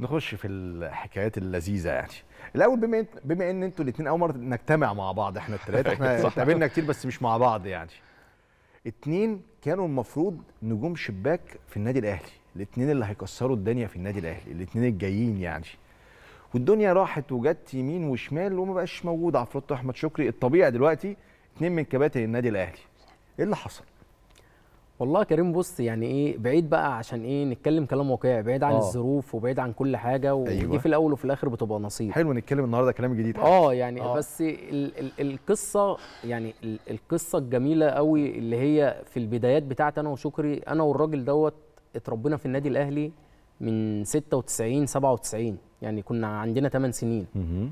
نخش في الحكايات اللذيذه يعني الاول بما بما ان انتوا الاثنين اول مره نجتمع مع بعض احنا الثلاثه احنا اتقابلنا كتير بس مش مع بعض يعني اتنين كانوا المفروض نجوم شباك في النادي الاهلي الاثنين اللي هيكسروا الدنيا في النادي الاهلي الاثنين الجايين يعني والدنيا راحت وجت يمين وشمال وما بقاش موجود عفروت احمد شكري الطبيعي دلوقتي اثنين من كباتن النادي الاهلي ايه اللي حصل والله كريم بص يعني ايه بعيد بقى عشان ايه نتكلم كلام واقعي بعيد عن آه. الظروف وبعيد عن كل حاجه ودي أيوة. في الاول وفي الاخر بتبقى نصيب حلو نتكلم النهارده كلام جديد اه يعني آه. بس ال ال القصه يعني ال القصه الجميله قوي اللي هي في البدايات بتاعت انا وشكري انا والراجل دوت اتربينا في النادي الاهلي من 96 97 يعني كنا عندنا 8 سنين مم.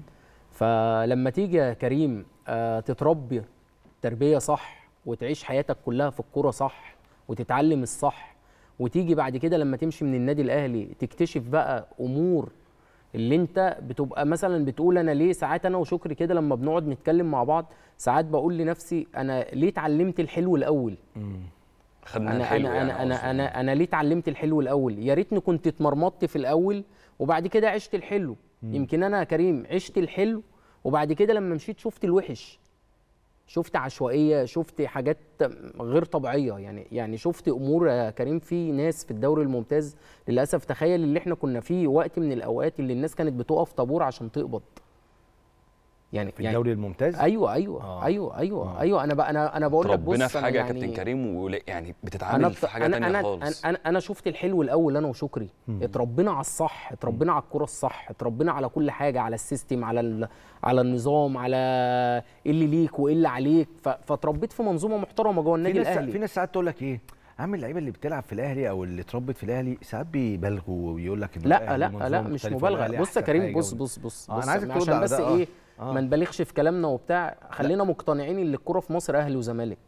فلما تيجي يا كريم آه تتربي تربيه صح وتعيش حياتك كلها في الكوره صح وتتعلم الصح وتيجي بعد كده لما تمشي من النادي الاهلي تكتشف بقى امور اللي انت بتبقى مثلا بتقول انا ليه ساعات انا وشكري كده لما بنقعد نتكلم مع بعض ساعات بقول لنفسي انا ليه اتعلمت الحلو الاول خدنا أنا, الحلو أنا, يعني أنا, أنا, أنا, أنا ليه اتعلمت الحلو الأول؟ يا ريتني كنت اتمرمطت في الأول وبعد كده عشت الحلو، مم. يمكن أنا يا كريم عشت الحلو وبعد كده لما مشيت شفت الوحش، شفت عشوائيه شفت حاجات غير طبيعيه يعني يعني شفت امور يا كريم في ناس في الدوري الممتاز للاسف تخيل اللي احنا كنا فيه وقت من الاوقات اللي الناس كانت بتقف طابور عشان تقبض يعني في يعني الدوري الممتاز ايوه ايوه آه. ايوه ايوه آه. ايوه انا بقى انا انا بقول لك بص ربنا في حاجه يا يعني كابتن كريم يعني بتتعامل أنا في حاجه أنا أنا خالص انا انا شفت الحلو الاول انا وشكري اتربينا على الصح اتربينا على الكوره الصح اتربينا على كل حاجه على السيستم على ال... على النظام على ايه اللي ليك وايه اللي عليك فاتربيت في منظومه محترمه جوه النادي الاهلي في ناس ساعات تقول لك ايه عم اللعيبه اللي بتلعب في الاهلي او اللي اتربت في الاهلي ساعات بيبالغوا ويقول لك لا لا لا مش مبالغه بص يا كريم بص بص آه، بص, بص انا عايزك تقول بس آه، ايه آه. ما نبالغش في كلامنا وبتاع خلينا لا. مقتنعين ان الكوره في مصر اهلي وزمالك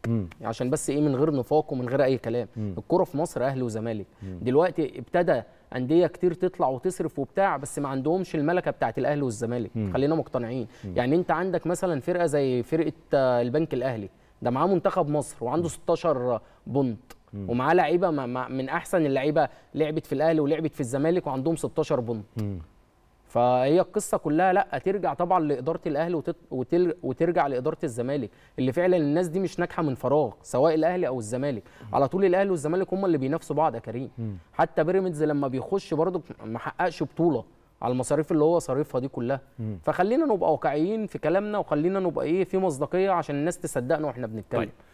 عشان بس ايه من غير نفاق ومن غير اي كلام الكوره في مصر اهلي وزمالك دلوقتي ابتدى انديه كتير تطلع وتصرف وبتاع بس ما عندهمش الملكه بتاعت الاهلي والزمالك خلينا مقتنعين يعني انت عندك مثلا فرقه زي فرقه آه، البنك الاهلي ده معاه منتخب مصر وعنده 16 بونت ومعاه لعيبه من احسن اللعيبه لعبت في الاهلي ولعبت في الزمالك وعندهم 16 بونت فهي القصه كلها لا ترجع طبعا لاداره الاهلي وترجع لاداره الزمالك اللي فعلا الناس دي مش ناجحه من فراغ سواء الاهلي او الزمالك على طول الاهلي والزمالك هم اللي بينافسوا بعض يا كريم حتى بيراميدز لما بيخش برضه ما حققش بطوله على المصاريف اللي هو صاريفها دي كلها مم. فخلينا نبقى واقعيين في كلامنا وخلينا نبقى ايه في مصداقيه عشان الناس تصدقنا واحنا بنتكلم طيب.